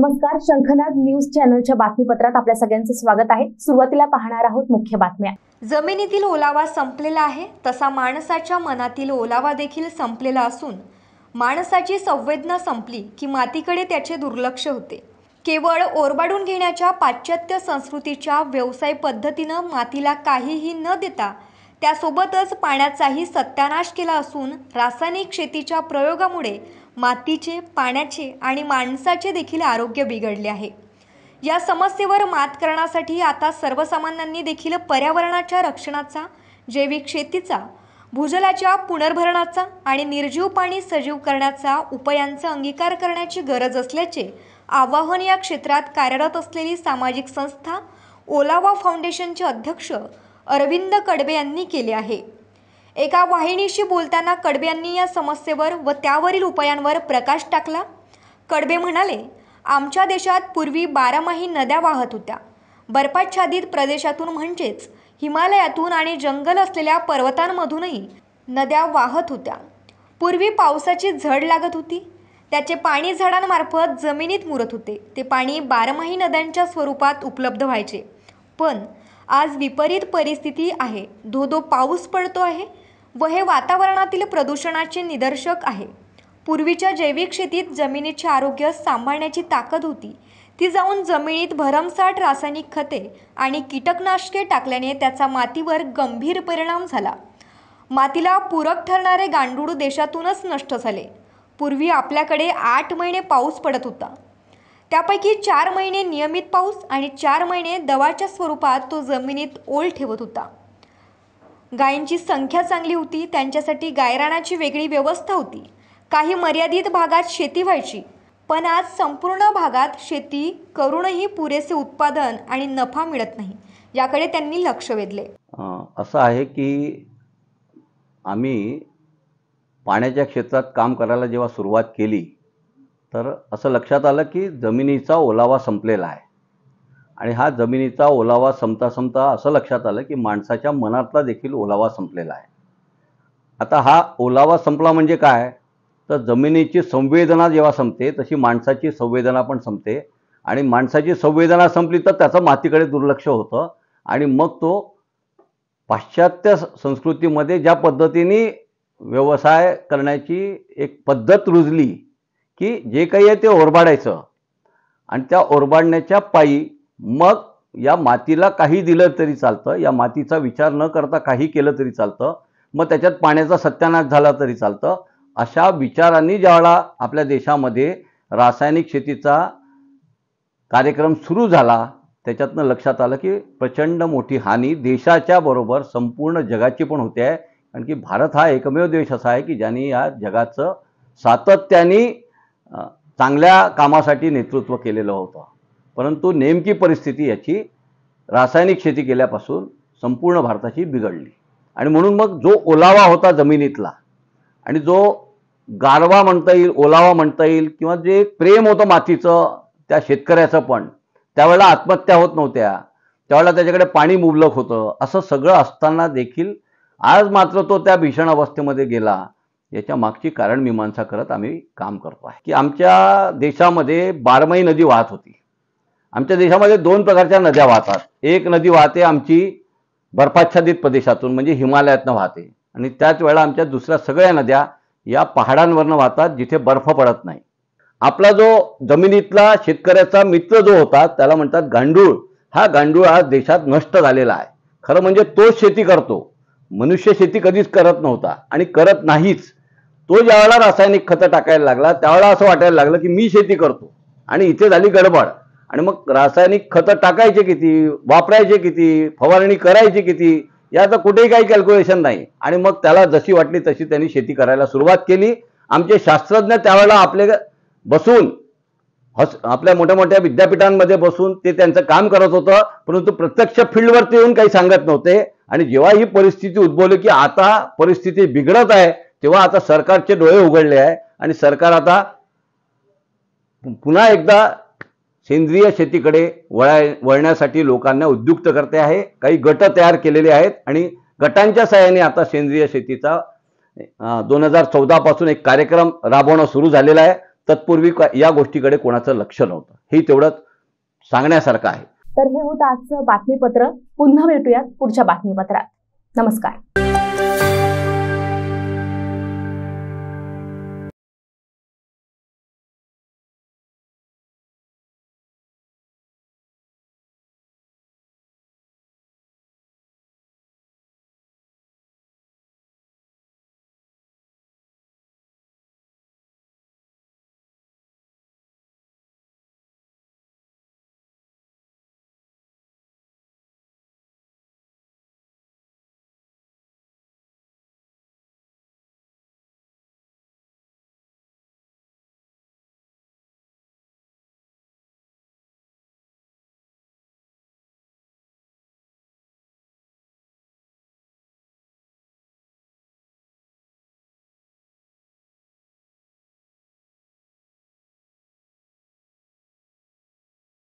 नमस्कार शंखनाद न्यूज चॅनलच्या बातमीपत्रात आपल्या सगळ्यांचं स्वागत आहे सुरुवातीला पाहणार आहोत मुख्य बातम्या जमिनीतील ओलावा संपलेला आहे तसा माणसाच्या मनातील ओलावा देखील संपलेला असून माणसाची संवेदना संपली की मातीकडे त्याचे दुर्लक्ष होते केवळ ओरबाडून घेण्याच्या पाश्चात्य संस्कृतीच्या व्यवसाय पद्धतीनं मातीला काहीही न देता त्यासोबतच पाण्याचाही सत्यानाश केला असून रासायनिक शेतीच्या प्रयोगामुळे मातीचे पाण्याचे आणि माणसाचे देखील आरोग्य बिघडले आहे या समस्येवर मात करण्यासाठी आता सर्वसामान्यांनी देखील पर्यावरणाच्या रक्षणाचा जैविक शेतीचा भूजलाच्या पुनर्भरणाचा आणि निर्जीव पाणी सजीव करण्याचा उपायांचा अंगीकार करण्याची गरज असल्याचे आवाहन या क्षेत्रात कार्यरत असलेली सामाजिक संस्था ओलावा फाउंडेशनचे अध्यक्ष अरविंद कडबे यांनी केले आहे एका वाहिनीशी बोलताना कडबे यांनी या समस्येवर व त्यावरील उपायांवर प्रकाश टाकला कडबे म्हणाले आमच्या देशात पूर्वी बारामाही नद्या वाहत होत्या बर्फाच्छादित प्रदेशातून म्हणजेच हिमालयातून आणि जंगल असलेल्या पर्वतांमधूनही नद्या वाहत होत्या पूर्वी पावसाची झड लागत होती त्याचे पाणी झाडांमार्फत जमिनीत मुरत होते ते पाणी बारमाही नद्यांच्या स्वरूपात उपलब्ध व्हायचे पण आज विपरीत परिस्थिती आहे धो धो पाऊस पडतो आहे व हे वातावरणातील प्रदूषणाचे निदर्शक आहे पूर्वीच्या जैविक शेतीत जमिनीचे आरोग्य सांभाळण्याची ताकद होती ती जाऊन जमिनीत भरमसाठ रासायनिक खते आणि कीटकनाशके टाकल्याने त्याचा मातीवर गंभीर परिणाम झाला मातीला पूरक ठरणारे गांडूळ देशातूनच नष्ट झाले पूर्वी आपल्याकडे आठ महिने पाऊस पडत होता त्यापैकी चार महिने नियमित पाऊस आणि चार महिने दवाच्या स्वरूपात तो जमिनीत ओल ठेवत होता गायींची संख्या चांगली होती त्यांच्यासाठी गायरानाची वेगळी व्यवस्था होती काही मर्यादित भागात शेती व्हायची पण आज संपूर्ण भागात शेती करूनही पुरेसे उत्पादन आणि नफा मिळत नाही याकडे त्यांनी लक्ष वेधले असं आहे की आम्ही पाण्याच्या क्षेत्रात काम करायला जेव्हा सुरुवात केली तर असं लक्षात आलं की जमिनीचा ओलावा संपलेला आहे आणि हा जमिनीचा ओलावा संपता संपता असं लक्षात आलं की माणसाच्या मनातला देखील ओलावा संपलेला आहे आता हा ओलावा संपला म्हणजे काय तर जमिनीची संवेदना जेव्हा संपते तशी माणसाची संवेदना पण संपते आणि माणसाची संवेदना संपली तर त्याचं मातीकडे दुर्लक्ष होतं आणि मग तो पाश्चात्य संस्कृतीमध्ये ज्या पद्धतीने व्यवसाय करण्याची एक पद्धत रुजली की जे काही आहे ते ओरबाडायचं आणि त्या ओरबाडण्याच्या पायी मग या मातीला काही दिलं तरी चालतं या मातीचा विचार न करता काही केलं तरी चालतं मग त्याच्यात पाण्याचा सत्यानाश झाला तरी चालतं अशा विचारांनी ज्यावेळा आपल्या देशामध्ये रासायनिक शेतीचा कार्यक्रम सुरू झाला त्याच्यातनं लक्षात आलं की प्रचंड मोठी हानी देशाच्या बरोबर संपूर्ण जगाची पण होते आहे कारण की भारत हा एकमेव देश असा आहे की ज्यांनी या जगाचं सातत्याने चांगल्या कामासाठी नेतृत्व केलेलं होतं परंतु नेमकी परिस्थिती याची रासायनिक शेती केल्यापासून संपूर्ण भारताची बिघडली आणि म्हणून मग जो ओलावा होता जमिनीतला आणि जो गारवा म्हणता येईल ओलावा म्हणता येईल किंवा जे प्रेम होतं मातीचं त्या शेतकऱ्याचं पण त्यावेळेला आत्महत्या होत नव्हत्या त्यावेळेला त्याच्याकडे पाणी मुबलक होतं असं सगळं असताना देखील आज मात्र तो त्या भीषण अवस्थेमध्ये गेला याच्या मागची कारण मीमांसा करत आम्ही काम करतो आहे की आमच्या देशामध्ये बारमाई नदी वाहत होती आमच्या देशामध्ये दोन प्रकारच्या नद्या वाहतात एक नदी वाहते आमची बर्फाच्छादित प्रदेशातून म्हणजे हिमालयातनं वाहते आणि त्याच वेळा आमच्या दुसऱ्या सगळ्या नद्या या पहाडांवरनं वाहतात जिथे बर्फ पडत नाही आपला जो जमिनीतला शेतकऱ्याचा मित्र जो होता त्याला म्हणतात गांडूळ हा गांडूळ आज देशात नष्ट झालेला आहे खरं म्हणजे तोच शेती करतो मनुष्य शेती कधीच करत नव्हता आणि करत नाहीच तो ज्यावेळेला रासायनिक खतं टाकायला लागला त्यावेळेला असं वाटायला लागलं की मी शेती करतो आणि इथे झाली गडबड आणि मग रासायनिक खतं टाकायचे किती वापरायचे किती फवारणी करायची किती याचं कुठेही काही कॅल्क्युलेशन नाही आणि मग त्याला जशी वाटली तशी त्यांनी शेती करायला सुरुवात केली आमचे शास्त्रज्ञ त्यावेळेला आपले बसून हॉस आपल्या मोठ्या मोठ्या विद्यापीठांमध्ये बसून ते त्यांचं काम करत होतं परंतु प्रत्यक्ष फील्डवरती येऊन काही सांगत नव्हते आणि जेव्हा ही परिस्थिती उद्भवली की आता परिस्थिती बिघडत आहे तेव्हा आता सरकारचे डोळे उघडले आहे आणि सरकार आता पुन्हा एकदा सेंद्रिय शेतीकडे वळाय वळण्यासाठी लोकांना उद्युक्त करते आहे काही गट तयार केलेले आहेत आणि गटांच्या सहाय्याने आता सेंद्रिय शेतीचा दोन हजार चौदापासून एक कार्यक्रम राबवणं सुरू झालेला आहे तत्पूर्वी या गोष्टीकडे कोणाचं लक्ष नव्हतं हे तेवढंच सांगण्यासारखं आहे तर हे होतं आजचं बातमीपत्र पुन्हा भेटूयात पुढच्या बातमीपत्रात नमस्कार